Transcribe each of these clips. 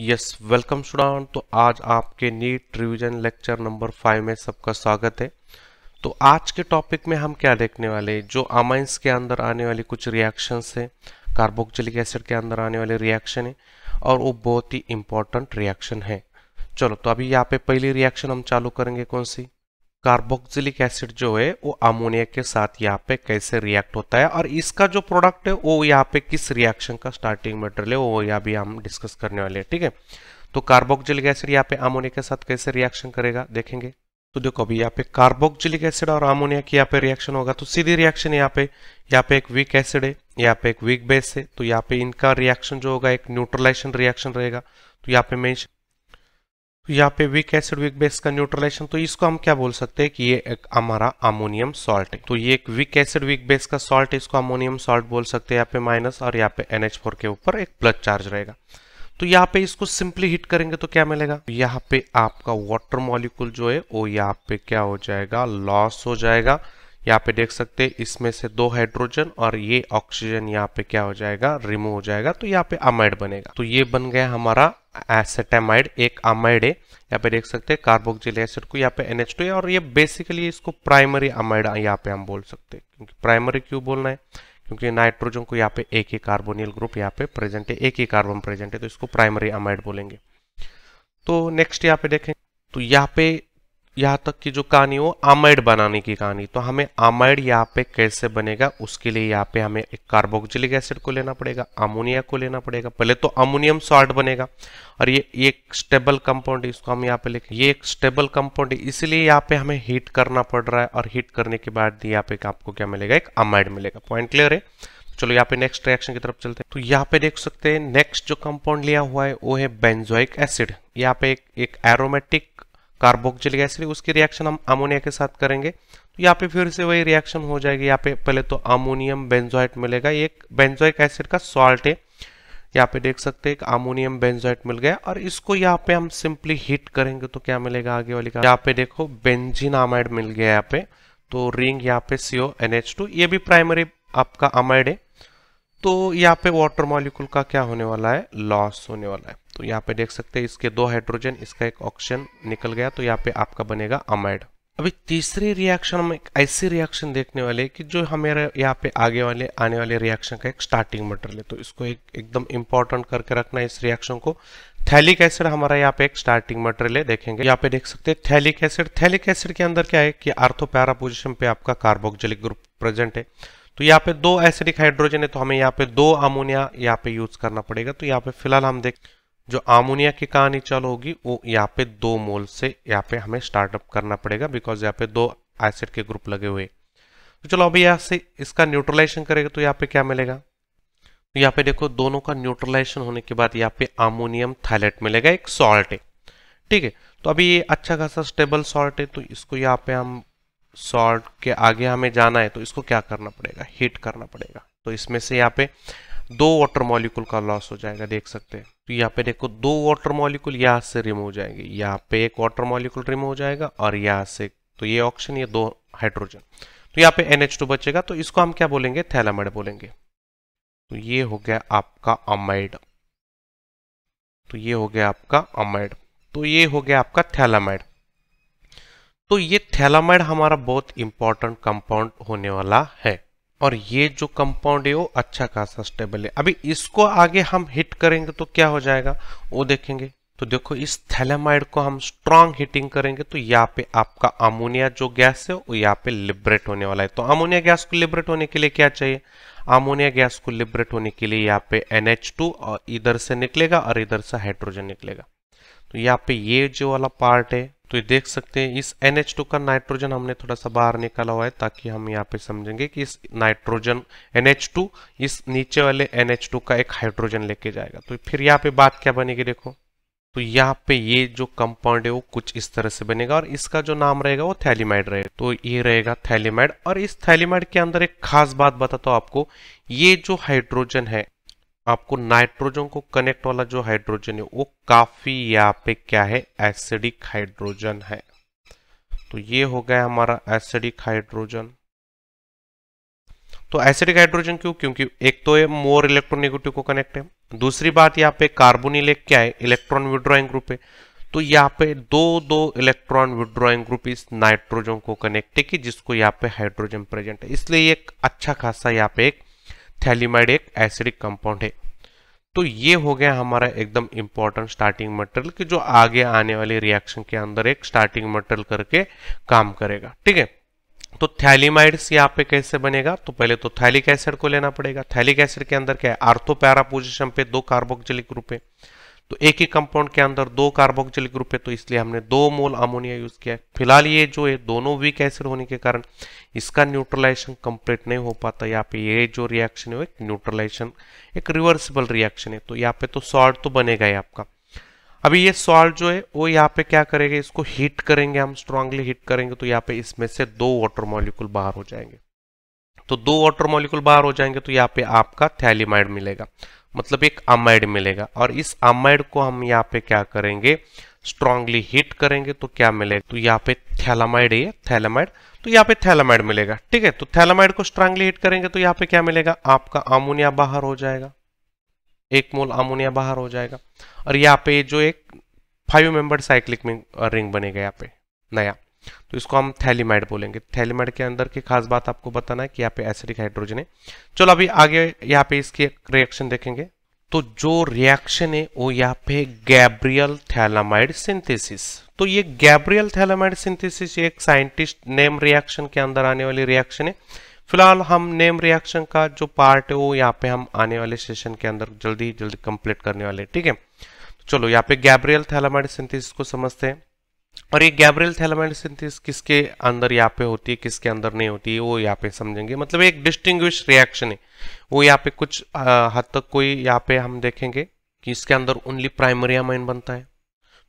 Yes welcome student तो आज आपके NEET revision lecture number five में सबका स्वागत है तो आज के टॉपिक में हम क्या देखने वाले हैं जो अमाइंस के अंदर आने वाली कुछ रिएक्शंस है कार्बोक्जिलिक एसिड के अंदर आने वाले रिएक्शन है और वो बहुत ही इंपॉर्टेंट रिएक्शन है चलो तो अभी यहाँ पे पहली रिएक्शन हम चालू करेंगे कौन सी कार्बोक्सिलिक एसिड जो है वो अमोनिया के साथ यहाँ पे कैसे रिएक्ट होता है और इसका जो प्रोडक्ट है वो यहाँ पे किस रिएक्शन का स्टार्टिंग मेटेरियल है वो यहाँ भी हम डिस्कस करने वाले हैं ठीक है थीके? तो कार्बोक्सिलिक एसिड यहाँ पे अमोनिया के साथ कैसे रिएक्शन करेगा देखेंगे तो देखो अभी यहाँ पे कार्बोक्सिलिक एसिड और अमोनिया की यहाँ पे रिएक्शन होगा तो सीधी रिएक्शन यहाँ पे यहाँ पे एक वीक एसिड है यहाँ पे एक वीक बेस है तो यहाँ पे इनका रिएक्शन जो होगा एक न्यूट्रलाइजेशन रिएक्शन रहेगा तो यहाँ पे मैं तो यहाँ पे वीक एसिड वीक बेस का न्यूट्रलाइजेशन तो इसको हम क्या बोल सकते हैं कि ये एक हमारा अमोनियम सॉल्ट है तो ये एक वीक एसिड वीक बेस का सॉल्ट इसको अमोनियम सॉल्ट बोल सकते हैं यहाँ पे माइनस और यहाँ पे एनएच फोर के ऊपर एक प्लस चार्ज रहेगा तो यहाँ पे इसको सिंपली हिट करेंगे तो क्या मिलेगा यहाँ पे आपका वॉटर मॉलिक्यूल जो है वो यहाँ पे क्या हो जाएगा लॉस हो जाएगा यहाँ पे देख सकते हैं इसमें से दो हाइड्रोजन और ये ऑक्सीजन यहाँ पे क्या हो जाएगा रिमूव हो जाएगा तो यहाँ पे अमाइड बनेगा तो ये बन गया हमारा एसेटामाइड एक अमाइड है यहाँ पे देख सकते हैं कार्बोक्सिल एसिड को यहाँ पे एनएच टू है और ये बेसिकली इसको प्राइमरी अमाइड यहाँ पे हम बोल सकते हैं क्योंकि प्राइमरी क्यों बोलना है क्योंकि नाइट्रोजन को यहाँ पे एक ही कार्बोनियल ग्रुप यहाँ पे प्रेजेंट है एक ही कार्बन प्रेजेंट है तो इसको प्राइमरी अमाइड बोलेंगे तो नेक्स्ट यहाँ पे देखें तो यहाँ पे यहाँ तक की जो कहानी हो आमाइड बनाने की कहानी तो हमें आमाइड यहाँ पे कैसे बनेगा उसके लिए यहाँ पे हमें एक कार्बोक्सिलिक एसिड को लेना पड़ेगा अमोनिया को लेना पड़ेगा पहले तो अमोनियम सॉल्ट बनेगा और ये एक स्टेबल कंपाउंड इसको हम यहाँ पे लिखें ये एक स्टेबल कंपाउंड है इसीलिए यहाँ पे हमें हीट करना पड़ रहा है और हीट करने के बाद यहाँ पे आपको क्या मिलेगा एक अमाइड मिलेगा पॉइंट क्लियर है चलो यहाँ पे नेक्स्ट रिएक्शन की तरफ चलते हैं तो यहाँ पे देख सकते हैं नेक्स्ट जो कंपाउंड लिया हुआ है वो है बेंजोइक एसिड यहाँ पे एक, एक एरोमेटिक कार्बोक्जिल गैस ली उसकी रिएक्शन हम अमोनिया के साथ करेंगे तो यहाँ पे फिर से वही रिएक्शन हो जाएगी यहाँ पे पहले तो अमोनियम बेंजोइट मिलेगा एक बेंजोइक एसिड का सॉल्ट है यहाँ पे देख सकते हैं अमोनियम बेंजोइट मिल गया और इसको यहाँ पे हम सिंपली हीट करेंगे तो क्या मिलेगा आगे वाली का यहाँ पे देखो बेंजिन अमाइड मिल गया यहाँ पे तो रिंग यहाँ पे सीओ एन ये भी प्राइमरी आपका अमाइड है तो यहाँ पे वाटर मॉलिक्यूल का क्या होने वाला है लॉस होने वाला है तो यहाँ पे देख सकते हैं इसके दो हाइड्रोजन इसका एक ऑक्सीजन निकल गया तो यहाँ पे आपका बनेगा अमाइड अभी तीसरी रिएक्शन हम एक ऐसी रिएक्शन देखने वाले कि जो हमारे यहाँ पे आगे वाले आने वाले रिएक्शन का एक स्टार्टिंग मटेरियल है तो इसको एक एकदम इम्पोर्टेंट करके रखना है इस रिएक्शन को थैलिक एसिड हमारा यहाँ पे एक स्टार्टिंग मटेरियल है देखेंगे यहाँ पे देख सकते हैं थैलिक एसिड थैलिक एसिड के अंदर क्या है कि आर्थोपैरा पोजिशन पे आपका कार्बोक्जिलिक ग्रुप प्रेजेंट है तो यहाँ पे दो एसिडिक हाइड्रोजन है तो हमें यहाँ पे दो अमोनिया यहाँ पे यूज करना पड़ेगा तो यहाँ पे फिलहाल हम देख जो अमोनिया की कहानी चालू होगी वो यहाँ पे दो मोल से यहाँ पे हमें स्टार्टअप करना पड़ेगा बिकॉज यहाँ पे दो एसिड के ग्रुप लगे हुए तो चलो अभी यहाँ से इसका न्यूट्रलाइजेशन करेगा तो यहाँ पे क्या मिलेगा तो यहाँ पे देखो दोनों का न्यूट्रलाइजेशन होने के बाद यहाँ पे अमोनियम थायलेट मिलेगा एक सॉल्ट है ठीक है तो अभी ये अच्छा खासा स्टेबल सॉल्ट है तो इसको यहाँ पे हम सॉल्ट के आगे हमें जाना है तो इसको क्या करना पड़ेगा हीट करना पड़ेगा तो इसमें से यहाँ पे दो वाटर मॉलिक्यूल का लॉस हो जाएगा देख सकते हैं तो यहाँ पे देखो दो वाटर मॉलिक्यूल यहाँ से रिमूव हो जाएंगे यहाँ पे एक वाटर मॉलिक्यूल रिमूव हो जाएगा और यहाँ से तो ये ऑक्सीजन ये दो हाइड्रोजन तो यहाँ पे एन बचेगा तो इसको हम क्या बोलेंगे थैलामाइड बोलेंगे तो ये हो गया आपका अमाइड तो ये हो गया आपका अमाइड तो ये हो गया आपका थैलामाइड तो ये थैलामाइड हमारा बहुत इंपॉर्टेंट कंपाउंड होने वाला है और ये जो कंपाउंड है वो अच्छा खासा स्टेबल है अभी इसको आगे हम हिट करेंगे तो क्या हो जाएगा वो देखेंगे तो देखो इस थैलामाइड को हम स्ट्रांग हीटिंग करेंगे तो यहाँ पे आपका अमोनिया जो गैस है वो यहाँ पे लिबरेट होने वाला है तो अमोनिया गैस को लिबरेट होने के लिए क्या चाहिए अमोनिया गैस को लिबरेट होने के लिए यहाँ पे NH2 और इधर से निकलेगा और इधर से हाइड्रोजन निकलेगा तो यहाँ पे ये जो वाला पार्ट है तो ये देख सकते हैं इस NH2 का नाइट्रोजन हमने थोड़ा सा बाहर निकाला हुआ है ताकि हम यहाँ पे समझेंगे कि इस नाइट्रोजन NH2 इस नीचे वाले NH2 का एक हाइड्रोजन लेके जाएगा तो फिर यहाँ पे बात क्या बनेगी देखो तो यहाँ पे ये जो कंपाउंड है वो कुछ इस तरह से बनेगा और इसका जो नाम रहेगा वो थैलीमाइड रहेगा तो ये रहेगा थैलीमाइड और इस थैलीमाइड के अंदर एक खास बात बताता हूं आपको ये जो हाइड्रोजन है आपको नाइट्रोजन को कनेक्ट वाला जो हाइड्रोजन है वो काफी यहाँ पे क्या है एसिडिक हाइड्रोजन है तो ये हो गया हमारा एसिडिक हाइड्रोजन तो एसिडिक हाइड्रोजन क्यों क्योंकि एक तो ये मोर इलेक्ट्रोनिगेटिव को कनेक्ट है दूसरी बात यहाँ पे कार्बोन एक क्या है इलेक्ट्रॉन विड्रॉइंग ग्रुप है तो यहाँ पे दो दो इलेक्ट्रॉन विड्रॉइंग ग्रुप इस नाइट्रोजन को कनेक्ट है कि जिसको यहाँ पे हाइड्रोजन प्रेजेंट है इसलिए एक अच्छा खासा यहाँ पे एक थैलीमाइड एक एसिडिक कंपाउंड है तो ये हो गया हमारा एकदम इंपॉर्टेंट स्टार्टिंग मटेरियल कि जो आगे आने वाले रिएक्शन के अंदर एक स्टार्टिंग मटेरियल करके काम करेगा ठीक है तो थैलीमाइड्स यहाँ पे कैसे बनेगा तो पहले तो थैलिक एसिड को लेना पड़ेगा थैलिक एसिड के अंदर क्या है आर्थोपैरा पोजिशन पे दो कार्बोक्सिलिक ग्रुप है तो एक ही कंपाउंड के अंदर दो कार्बोक्सिलिक ग्रुप है तो इसलिए हमने दो मोल अमोनिया यूज किया फिलहाल ये जो है दोनों वीक एसिड होने के कारण इसका न्यूट्रलाइजेशन कंप्लीट नहीं हो पाता यहाँ पे ये जो रिएक्शन है वो एक न्यूट्रलाइजेशन एक रिवर्सिबल रिएक्शन है तो यहाँ पे तो सॉल्ट तो बनेगा ही आपका अभी ये सॉल्ट जो है वो यहाँ पे क्या करेगा इसको हीट करेंगे हम स्ट्रांगली हीट करेंगे तो यहाँ पे इसमें से दो वाटर मॉलिक्यूल बाहर हो जाएंगे तो दो वाटर मॉलिक्यूल बाहर हो जाएंगे तो यहाँ पे आपका थैलीमाइड मिलेगा मतलब एक अमाइड मिलेगा और इस अमाइड को हम यहाँ पे क्या करेंगे स्ट्रांगली हिट करेंगे तो क्या मिलेगा तो यहाँ पे थैलामाइड है थैलामाइड तो यहाँ पे थैलामाइड मिलेगा ठीक है तो थैलामाइड को स्ट्रांगली हिट करेंगे तो यहाँ पे क्या मिलेगा आपका अमोनिया बाहर हो जाएगा एक मोल अमोनिया बाहर हो जाएगा और यहाँ पे जो एक फाइव मेंबर साइक्लिक रिंग बनेगा यहाँ पे नया तो इसको हम थैलीमाइड बोलेंगे थैलीमाइड के अंदर की खास बात आपको बताना है कि यहाँ पे एसिडिक हाइड्रोजन है चलो अभी आगे यहाँ पे इसकी रिएक्शन देखेंगे तो जो रिएक्शन है वो यहाँ पे गैब्रियल थैलामाइड सिंथेसिस तो ये गैब्रियल थैलामाइड सिंथेसिस एक साइंटिस्ट नेम रिएक्शन के अंदर आने वाली रिएक्शन है फिलहाल हम नेम रिएक्शन का जो पार्ट है वो यहाँ पे हम आने वाले सेशन के अंदर जल्दी जल्दी कंप्लीट करने वाले ठीक है चलो यहाँ पे गैब्रियल थैलामाइड सिंथेसिस को समझते हैं और ये गैब्रियल थैलामाइन किसके अंदर यहाँ पे होती है किसके अंदर नहीं होती है वो यहाँ पे समझेंगे मतलब एक डिस्टिंग्विश रिएक्शन है वो यहाँ पे कुछ हद तक कोई यहाँ पे हम देखेंगे कि इसके अंदर ओनली प्राइमरी अमाइन बनता है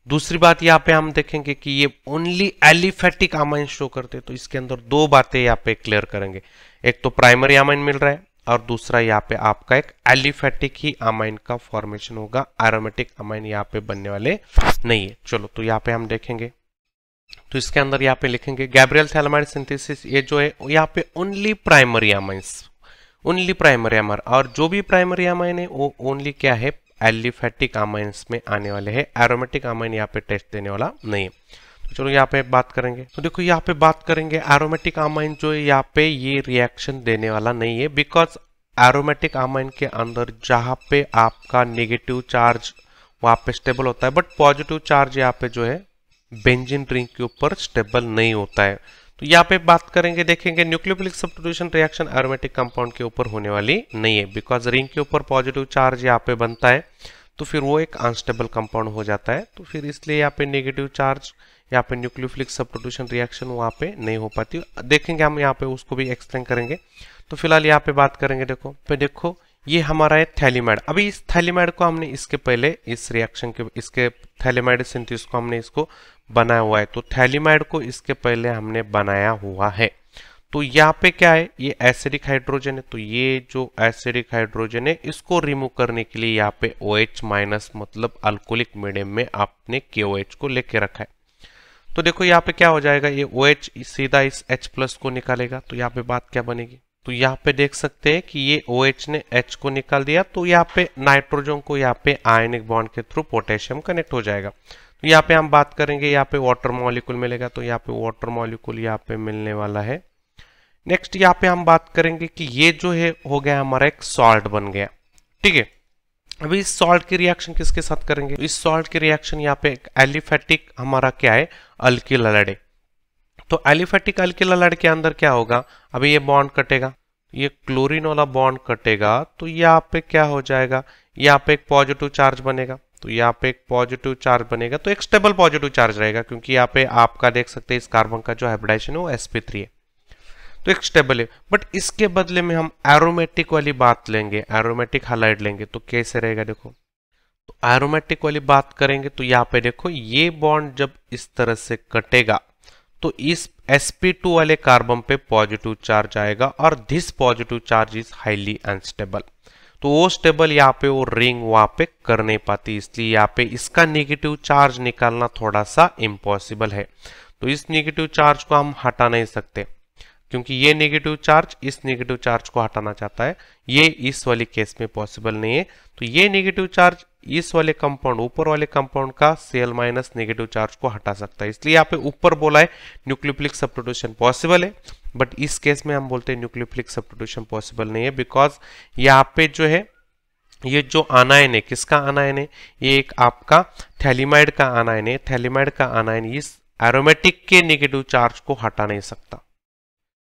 दूसरी बात यहाँ पे हम देखेंगे कि ये ओनली एलिफेटिक अमाइन शो करते तो इसके अंदर दो बातें यहाँ पे क्लियर करेंगे एक तो प्राइमरी अमाइन मिल रहा है और दूसरा यहाँ पे आपका एक एलिफेटिक ही अमाइन का फॉर्मेशन होगा एरोमेटिक अमाइन यहाँ पे बनने वाले नहीं है चलो तो यहाँ पे हम देखेंगे तो इसके अंदर यहाँ पे लिखेंगे गैब्रियल थैलमाइड सिंथेसिस ये जो है यहाँ पे only primary amines only primary amine और जो भी प्राइमरी अमाइन है वो ओनली क्या है एलिफेटिक अमाइंस में आने वाले है एरोमेटिक अमाइन यहाँ पे टेस्ट देने वाला नहीं है तो चलो यहाँ पे बात करेंगे तो देखो यहाँ पे बात करेंगे एरोमेटिक आमाइन जो है यहाँ पे ये रिएक्शन देने वाला नहीं है बिकॉज एरोमेटिक आमाइन के अंदर जहाँ पे आपका नेगेटिव चार्ज वहाँ पे स्टेबल होता है बट पॉजिटिव चार्ज यहाँ पे जो है बेंजिन ड्रिंक के ऊपर स्टेबल नहीं होता है तो यहाँ पे बात करेंगे देखेंगे nucleophilic substitution reaction aromatic compound के ऊपर होने वाली नहीं है बिकॉज रिंग के ऊपर पॉजिटिव चार्ज यहाँ पे बनता है तो फिर वो एक अनस्टेबल कंपाउंड हो जाता है तो फिर इसलिए यहाँ पे नेगेटिव चार्ज यहाँ पे न्यूक्लियोफिलिक सब्रोटूशन रिएक्शन वहाँ पे नहीं हो पाती देखेंगे हम यहाँ पे उसको भी एक्सप्लेन करेंगे तो फिलहाल यहाँ पे बात करेंगे देखो पे देखो ये हमारा है थैलीमाइड अभी इस थैलीमाइड को हमने इसके पहले इस रिएक्शन के इसके थैलीमाइड सिंथिस को हमने इसको बनाया हुआ है तो थैलीमाइड को इसके पहले हमने बनाया हुआ है तो यहाँ पे क्या है ये एसिडिक हाइड्रोजन है तो ये जो एसिडिक हाइड्रोजन है इसको रिमूव करने के लिए यहाँ पे ओ OH माइनस मतलब अल्कोहलिक मीडियम में आपने के ओ एच को लेके रखा है तो देखो यहाँ पे क्या हो जाएगा ये ओ OH सीधा इस H प्लस को निकालेगा तो यहाँ पे बात क्या बनेगी तो यहाँ पे देख सकते हैं कि ये ओ OH ने H को निकाल दिया तो यहाँ पे नाइट्रोजन को यहाँ पे आयनिक बॉन्ड के थ्रू पोटेशियम कनेक्ट हो जाएगा तो यहाँ पे हम बात करेंगे यहाँ पे वाटर मॉलिक्यूल मिलेगा तो यहाँ पे वाटर मॉलिक्यूल यहाँ पे मिलने वाला है नेक्स्ट यहाँ पे हम बात करेंगे कि ये जो है हो गया हमारा एक सॉल्ट बन गया ठीक है अभी इस सॉल्ट की रिएक्शन किसके साथ करेंगे इस सॉल्ट की रिएक्शन यहाँ पे एलिफेटिक हमारा क्या है अल्किल लड़े तो एलिफेटिक अल्किल लड़ के अंदर क्या होगा अभी ये बॉन्ड कटेगा ये क्लोरीन वाला बॉन्ड कटेगा तो यहाँ पे क्या हो जाएगा यहाँ पे एक पॉजिटिव चार्ज बनेगा तो यहाँ पे एक पॉजिटिव चार्ज बनेगा तो एक स्टेबल पॉजिटिव चार्ज रहेगा क्योंकि यहाँ पे आपका देख सकते हैं इस कार्बन का जो हाइब्रिडाइजेशन है वो sp3 है तो एक स्टेबल है बट इसके बदले में हम एरोमेटिक वाली बात लेंगे एरोमेटिक हालाइड लेंगे तो कैसे रहेगा देखो तो एरोमेटिक वाली बात करेंगे तो यहाँ पे देखो ये बॉन्ड जब इस तरह से कटेगा तो इस sp2 वाले कार्बन पे पॉजिटिव चार्ज आएगा और this positive charge is highly unstable तो वो स्टेबल यहाँ पे वो रिंग वहां पे कर नहीं पाती इसलिए यहाँ पे इसका नेगेटिव चार्ज निकालना थोड़ा सा इम्पॉसिबल है तो इस नेगेटिव चार्ज को हम हटा नहीं सकते क्योंकि ये नेगेटिव चार्ज इस नेगेटिव चार्ज को हटाना चाहता है ये इस वाली केस में पॉसिबल नहीं है तो ये नेगेटिव चार्ज इस वाले कंपाउंड ऊपर वाले कंपाउंड का सेल माइनस नेगेटिव चार्ज को हटा सकता है इसलिए यहाँ पे ऊपर बोला है न्यूक्लियोफिलिक सब्सटीट्यूशन पॉसिबल है बट इस केस में हम बोलते हैं न्यूक्लियोफिलिक सब्सटीट्यूशन पॉसिबल नहीं है बिकॉज यहाँ पे जो है ये जो अनायन है किसका अनायन है ये एक आपका थैलीमाइड का अनायन है थैलीमाइड का अनायन इस एरोमेटिक के नेगेटिव चार्ज को हटा नहीं सकता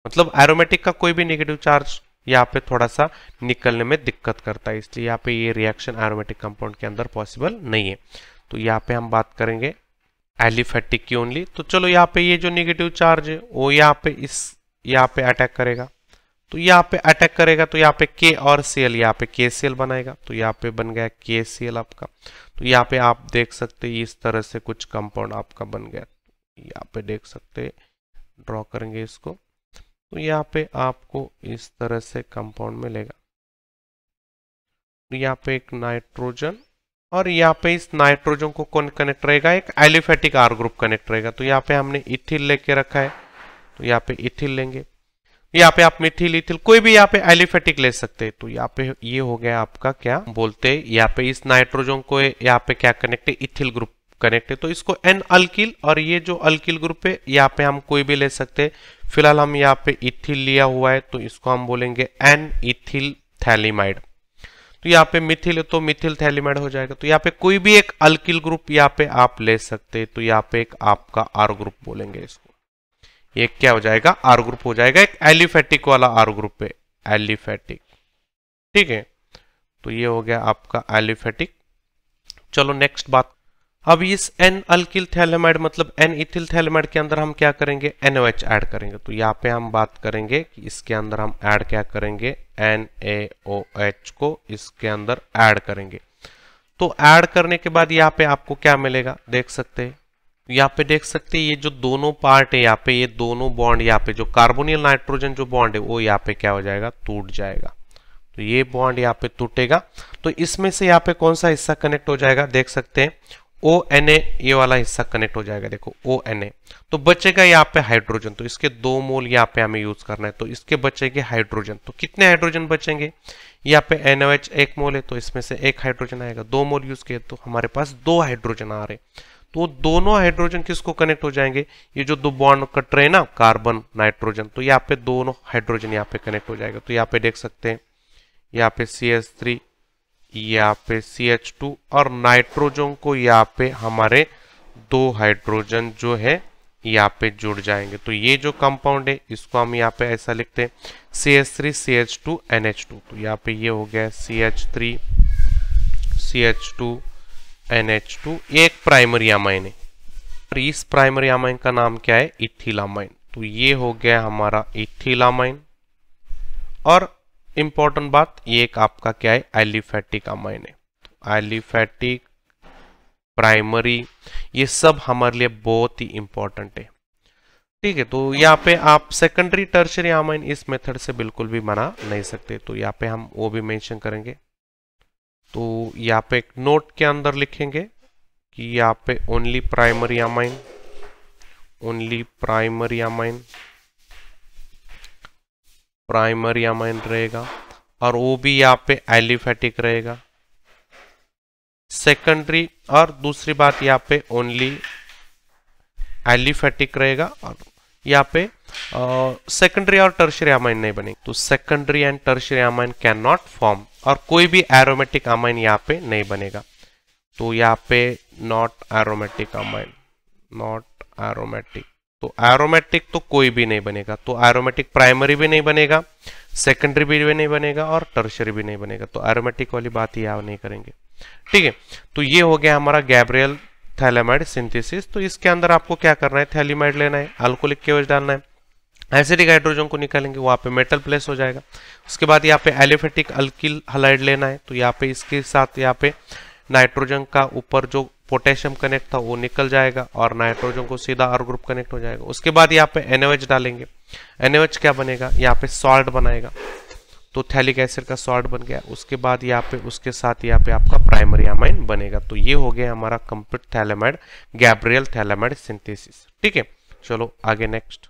मतलब एरोमेटिक का कोई भी नेगेटिव चार्ज यहाँ पे थोड़ा सा निकलने में दिक्कत करता है इसलिए यहाँ पे ये रिएक्शन एरोमेटिक कंपाउंड के अंदर पॉसिबल नहीं है तो यहाँ पे हम बात करेंगे एलिफेटिक की ओनली तो चलो यहाँ पे ये जो निगेटिव चार्ज है वो यहाँ पे इस यहाँ पे अटैक करेगा तो यहाँ पे अटैक करेगा तो यहाँ पे के और सी एल यहाँ पे के सी एल बनाएगा तो यहाँ पे बन गया के सी एल आपका तो यहाँ पे आप देख सकते इस तरह से कुछ कंपाउंड आपका बन गया यहाँ पे देख सकते ड्रॉ करेंगे इसको तो यहाँ पे आपको इस तरह से कंपाउंड मिलेगा यहाँ पे एक नाइट्रोजन और यहाँ पे इस नाइट्रोजन को कौन कनेक्ट रहेगा एक एलिफेटिक आर ग्रुप कनेक्ट रहेगा तो यहाँ पे हमने इथिल लेके रखा है तो यहाँ पे इथिल लेंगे यहाँ पे आप मिथिल इथिल कोई भी यहाँ पे एलिफेटिक ले सकते हैं तो यहाँ पे ये हो गया आपका क्या बोलते हैं यहाँ पे इस नाइट्रोजन को यहाँ पे क्या कनेक्ट है इथिल ग्रुप कनेक्ट है तो इसको एन अल्किल और ये जो अल्किल ग्रुप है यहाँ पे हम कोई भी ले सकते हैं फिलहाल हम यहाँ पे इथिल लिया हुआ है तो इसको हम बोलेंगे एन इथिल थैलीमाइड तो यहाँ पे मिथिल तो मिथिल थैलीमाइड हो जाएगा तो यहाँ पे कोई भी एक अल्किल ग्रुप यहाँ पे आप ले सकते हैं तो यहाँ पे एक आपका आर ग्रुप बोलेंगे इसको ये क्या हो जाएगा आर ग्रुप हो जाएगा एक एलिफेटिक वाला आर ग्रुप है एलिफेटिक ठीक है तो ये हो गया आपका एलिफेटिक चलो नेक्स्ट बात अब इस एन अल्किल थैलेमाइड मतलब एन इथिल थैलेमाइड के अंदर हम क्या करेंगे एन एच एड करेंगे तो यहाँ पे हम बात करेंगे कि इसके अंदर हम ऐड क्या करेंगे एन ए ओ एच को इसके अंदर ऐड करेंगे तो ऐड करने के बाद यहाँ पे आपको क्या मिलेगा देख सकते हैं यहाँ पे देख सकते हैं ये जो दोनों पार्ट है यहाँ पे ये दोनों बॉन्ड यहाँ पे जो कार्बोनियल नाइट्रोजन जो बॉन्ड है वो यहाँ पे क्या हो जाएगा टूट जाएगा तो ये बॉन्ड यहाँ पे टूटेगा तो इसमें से यहाँ पे कौन सा हिस्सा कनेक्ट हो जाएगा देख सकते हैं ओ एन ए ये वाला हिस्सा कनेक्ट हो जाएगा देखो ओ एन ए तो बचेगा यहाँ पे हाइड्रोजन तो इसके दो मोल यहाँ पे हमें यूज करना है तो इसके बचेंगे हाइड्रोजन तो कितने हाइड्रोजन बचेंगे यहाँ पे एन एच एक मोल है तो इसमें से एक हाइड्रोजन आएगा दो मोल यूज किए तो हमारे पास दो हाइड्रोजन आ रहे तो दोनों हाइड्रोजन किसको कनेक्ट हो जाएंगे ये जो दो बॉन्ड कट रहे हैं ना कार्बन नाइट्रोजन तो यहाँ पे दोनों हाइड्रोजन यहाँ पे कनेक्ट हो जाएगा तो यहाँ पे देख सकते हैं यहाँ पे सी एस थ्री यहाँ पे टू और नाइट्रोजन को यहाँ पे हमारे दो हाइड्रोजन जो है यहाँ पे जुड़ जाएंगे तो ये जो कंपाउंड है इसको हम यहाँ पे ऐसा लिखते हैं C H three C H two N H two तो यहाँ पे ये हो गया C H three C H two N H two एक प्राइमरी अमाइन है और इस प्राइमरी अमाइन का नाम क्या है इथिलामाइन तो ये हो गया हमारा इथिलामाइन और इंपॉर्टेंट बात ये एक आपका क्या है एलिफेटिक अमाइन है एलिफेटिक प्राइमरी ये सब हमारे लिए बहुत ही इंपॉर्टेंट है ठीक है तो यहाँ पे आप सेकेंडरी टर्शरी अमाइन इस मेथड से बिल्कुल भी मना नहीं सकते तो यहाँ पे हम वो भी मेंशन करेंगे तो यहाँ पे एक नोट के अंदर लिखेंगे कि यहाँ पे only primary amine only primary amine primary amine रहेगा और वो भी यहाँ पे एलिफेटिक रहेगा सेकेंडरी और दूसरी बात यहाँ पे ओनली एलिफेटिक रहेगा और यहाँ पे सेकेंडरी और टर्शरी अमाइन नहीं बनेगी तो secondary and tertiary amine can not form और कोई भी एरोमेटिक अमाइन यहाँ पे नहीं बनेगा तो यहाँ पे not aromatic amine not aromatic तो एरोमेटिक तो कोई भी नहीं बनेगा तो एरोमेटिक प्राइमरी भी नहीं बनेगा सेकेंडरी भी नहीं बनेगा और टर्शरी भी नहीं बनेगा तो एरोमेटिक वाली बात ही आप नहीं करेंगे ठीक है तो ये हो गया हमारा गैब्रियल थैलेमाइड सिंथेसिस तो इसके अंदर आपको क्या करना है थैलीमाइड लेना है अल्कोलिक केवज डालना है एसिडिक हाइड्रोजन को निकालेंगे वहां पे मेटल प्लेस हो जाएगा उसके बाद यहाँ पे एलिफेटिक अल्किल हलाइड लेना है तो यहाँ पे इसके साथ यहाँ पे नाइट्रोजन का ऊपर जो पोटेशियम कनेक्ट था वो निकल जाएगा और नाइट्रोजन को सीधा आर ग्रुप कनेक्ट हो जाएगा उसके बाद यहाँ पे एनओएच डालेंगे एनओएच क्या बनेगा यहाँ पे सॉल्ट बनाएगा तो थैलिक एसिड का सॉल्ट बन गया उसके बाद यहाँ पे उसके साथ यहाँ पे आपका प्राइमरी अमाइन बनेगा तो ये हो गया हमारा complete phthalimide Gabriel phthalimide synthesis ठीक है चलो आगे नेक्स्ट